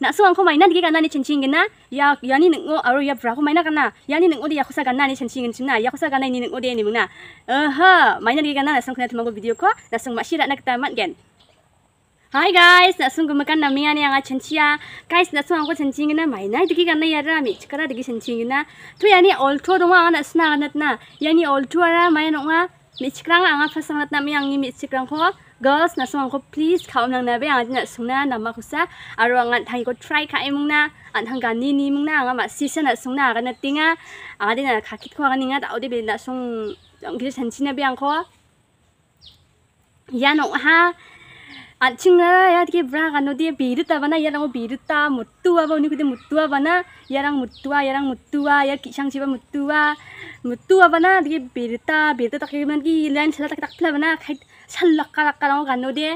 nak suang ko maina digi kana ni cincin gena ya ya ni nengo aro ya bra ko maina kana ya ni nengo dia kusa kana ni cincin gena cina ya kusa kana ni nengo dia ni eh ha maina digi kana nasung kana tumago video ko nasung masih rak nak tamat gen Hai guys, nasung gumakan namia yang anga cencia. Guys, nasung aku cencing na maina digi kana ya rami cikara digi cencing na. Tu yani old tua doang nak nasna anga natna. Yani old tua ara maina nonga michikrang anga phasangat nami angi michikrang ko girls sumang ko please kaum nang na be angi na nama kho sa aro anga thai ko try ka emung na an nini ni ni na anga ma sisa na sungna ga na tinga anga dina kha kit kho ninga daudi be na sung ang gi san china be ang ko ya ha an ching na ya ki bra ka no di bi ta bana ya rang bi ru ta muttu aba ni mutua di muttu aba na ya rang muttu ya rang muttu ya mutua bana di birta birta tak kiman gi len shala tak tak pla bana khai shala kala kala ga no de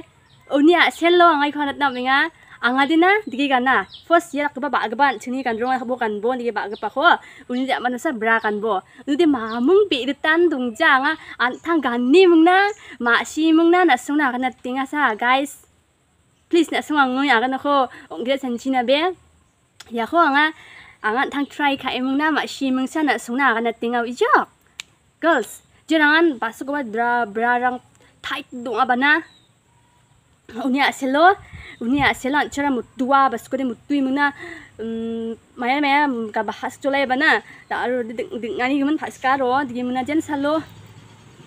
onia selo angai khonat na menga anga dina digi gana first year akba ba agban chini kan rong khabo kan bon digi ba agba kho uni ja manasa bra kan bo nu de ma mung bi de tan dung ja nga an thang gan ni mung na ma si mung na na sung na kana tinga sa guys please na sung ang ngoi aga na kho ongge san china be ya kho anga angat tang try ka emung na ma shi mung sana sungna kana tingau ijok girls jirangan pasok ba dra rang tight dong abana unia selo unia selan cara mutua basku de mutui muna mm, maya maya mm, ka bahas chole bana da aro ngani giman ro digi na jen salo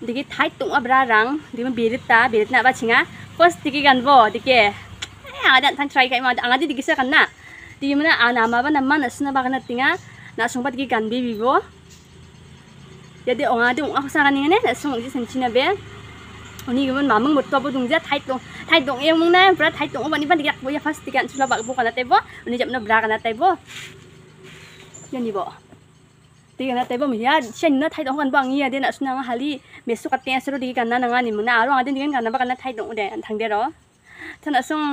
digi tight dong abrarang digi berit ta berit na ba chinga first digi ganbo digi eh, ada tang try ka ma angadi digi sa kan na ti mana anama ba namma nasna ba kana tinga na sung pat ki kan bi bibo jadi onga de onga sa kan ngene na sung ji san china be oni mà mamang mot to bo dung ja thai tong thai tong em phải ông này mung na bra thai tong ba ni ba yak bo ya fast kan sula ba bo kana te bo oni jap na bra kana te bo yani bo ti kana te bo mi ya chen na thai tong kan bang ya de na suna nga hali me su ka te sro di kan na nga ni mun na aro nga de kan kana ba kana thai tong de an thang de ro thana sung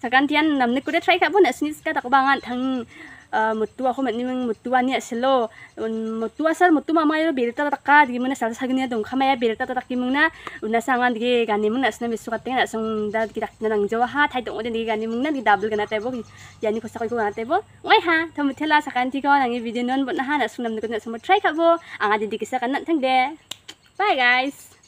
sakan tian namne kudet try kabo na sinis ka takobangan tang mutua ko uh, matnimang mutua niya silo mutu asal mutu mama yo berita taka di mana sal sagnia dong kama ya berita tak di mana una sangan di gani mana asna misu kating na sung da kita nang jawa ha thai dong di gani mana di double gana tebo yani ko sakoi ko tebo wai ha thamu thela sakan ti ko nangi video non bot na ha na sung nam ko na samu try kabo anga di dikisa kan nang thang de bye guys